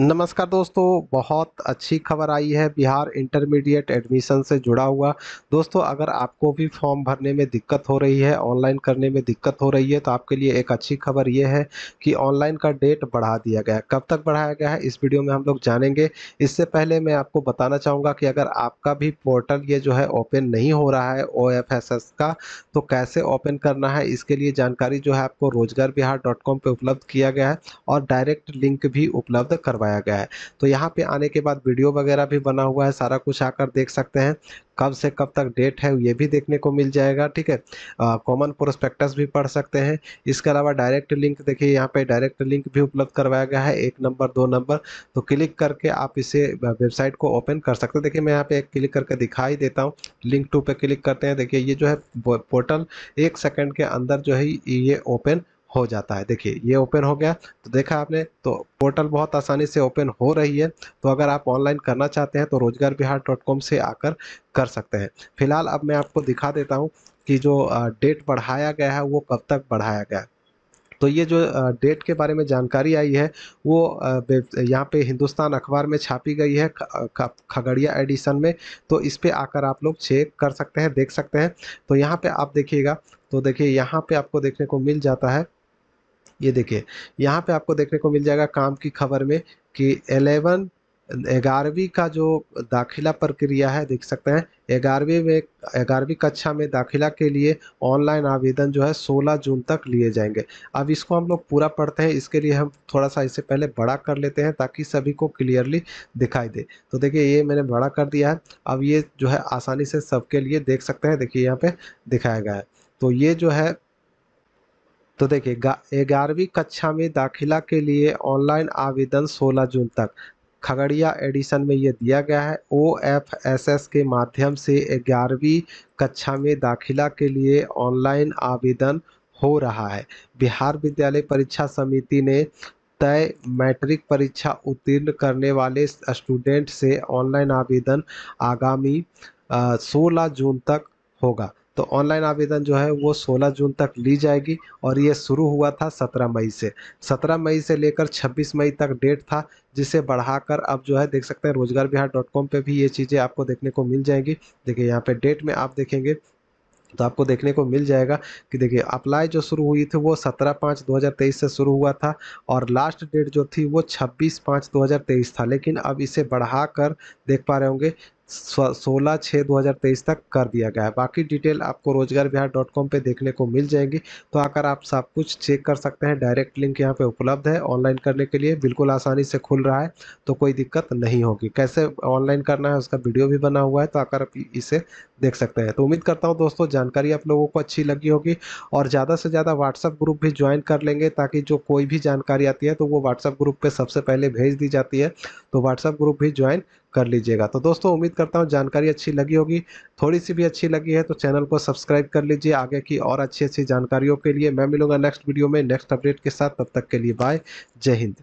नमस्कार दोस्तों बहुत अच्छी खबर आई है बिहार इंटरमीडिएट एडमिशन से जुड़ा हुआ दोस्तों अगर आपको भी फॉर्म भरने में दिक्कत हो रही है ऑनलाइन करने में दिक्कत हो रही है तो आपके लिए एक अच्छी खबर ये है कि ऑनलाइन का डेट बढ़ा दिया गया है कब तक बढ़ाया गया है इस वीडियो में हम लोग जानेंगे इससे पहले मैं आपको बताना चाहूँगा कि अगर आपका भी पोर्टल ये जो है ओपन नहीं हो रहा है ओ का तो कैसे ओपन करना है इसके लिए जानकारी जो है आपको रोजगार बिहार डॉट कॉम पर उपलब्ध किया गया है और डायरेक्ट लिंक भी उपलब्ध करवाया दिखाया गया है तो यहाँ पे आने के बाद वीडियो वगैरह भी बना हुआ है सारा कुछ आकर देख सकते हैं कब से कब तक डेट है ये भी देखने को मिल जाएगा ठीक है कॉमन प्रोस्पेक्टस भी पढ़ सकते हैं इसके अलावा डायरेक्ट लिंक देखिए यहाँ पे डायरेक्ट लिंक भी उपलब्ध करवाया गया है एक नंबर दो नंबर तो क्लिक करके आप इसे वेबसाइट को ओपन कर सकते हैं देखिए मैं यहाँ पे एक क्लिक करके दिखाई देता हूँ लिंक टू पे क्लिक करते हैं देखिए ये जो है पोर्टल एक सेकेंड के अंदर जो है ये ओपन हो जाता है देखिए ये ओपन हो गया तो देखा आपने तो पोर्टल बहुत आसानी से ओपन हो रही है तो अगर आप ऑनलाइन करना चाहते हैं तो रोजगार बिहार डॉट कॉम से आकर कर सकते हैं फिलहाल अब मैं आपको दिखा देता हूँ कि जो डेट बढ़ाया गया है वो कब तक बढ़ाया गया है तो ये जो डेट के बारे में जानकारी आई है वो यहाँ पे हिंदुस्तान अखबार में छापी गई है खगड़िया एडिशन में तो इस पर आकर आप लोग चेक कर सकते हैं देख सकते हैं तो यहाँ पे आप देखिएगा तो देखिए यहाँ पे आपको देखने को मिल जाता है ये देखिए यहाँ पे आपको देखने को मिल जाएगा काम की खबर में कि एलेवन ग्यारहवीं का जो दाखिला प्रक्रिया है देख सकते हैं ग्यारहवीं में ग्यारहवीं कक्षा में दाखिला के लिए ऑनलाइन आवेदन जो है 16 जून तक लिए जाएंगे अब इसको हम लोग पूरा पढ़ते हैं इसके लिए हम थोड़ा सा इसे पहले बड़ा कर लेते हैं ताकि सभी को क्लियरली दिखाई दे तो देखिए ये मैंने बड़ा कर दिया है अब ये जो है आसानी से सबके लिए देख सकते हैं देखिए यहाँ पर दिखाया गया है तो ये जो है तो देखिए ग्यारहवीं कक्षा में दाखिला के लिए ऑनलाइन आवेदन 16 जून तक खगड़िया एडिशन में यह दिया गया है ओ एफ एस एस के माध्यम से ग्यारहवीं कक्षा में दाखिला के लिए ऑनलाइन आवेदन हो रहा है बिहार विद्यालय परीक्षा समिति ने तय मैट्रिक परीक्षा उत्तीर्ण करने वाले स्टूडेंट से ऑनलाइन आवेदन आगामी सोलह जून तक होगा तो ऑनलाइन आवेदन जो है वो 16 जून तक ली जाएगी और ये शुरू हुआ था 17 मई से 17 मई से लेकर 26 मई तक डेट था जिसे बढ़ाकर आप जो है देख सकते हैं रोजगार बिहार डॉट कॉम पर भी ये चीज़ें आपको देखने को मिल जाएंगी देखिए यहाँ पर डेट में आप देखेंगे तो आपको देखने को मिल जाएगा कि देखिए अप्लाई जो शुरू हुई थी वो सत्रह पाँच दो हज़ार तेईस से शुरू हुआ था और लास्ट डेट जो थी वो छब्बीस पाँच दो हज़ार तेईस था लेकिन अब इसे बढ़ाकर देख पा रहे होंगे सोलह छः दो हज़ार तेईस तक कर दिया गया है बाकी डिटेल आपको रोजगार बिहार डॉट कॉम पर देखने को मिल जाएगी तो आकर आप सब कुछ चेक कर सकते हैं डायरेक्ट लिंक यहाँ पे उपलब्ध है ऑनलाइन करने के लिए बिल्कुल आसानी से खुल रहा है तो कोई दिक्कत नहीं होगी कैसे ऑनलाइन करना है उसका वीडियो भी बना हुआ है तो आकर आप इसे देख सकते हैं तो उम्मीद करता हूँ दोस्तों जानकारी आप लोगों को अच्छी लगी होगी और ज़्यादा से ज़्यादा व्हाट्सअप ग्रुप भी ज्वाइन कर लेंगे ताकि जो कोई भी जानकारी आती है तो वो व्हाट्सअप ग्रुप पर सबसे पहले भेज दी जाती है तो व्हाट्सअप ग्रुप भी ज्वाइन कर लीजिएगा तो दोस्तों उम्मीद करता हूँ जानकारी अच्छी लगी होगी थोड़ी सी भी अच्छी लगी है तो चैनल को सब्सक्राइब कर लीजिए आगे की और अच्छी अच्छी जानकारियों के लिए मैं मिलूंगा नेक्स्ट वीडियो में नेक्स्ट अपडेट के साथ तब तक के लिए बाय जय हिंद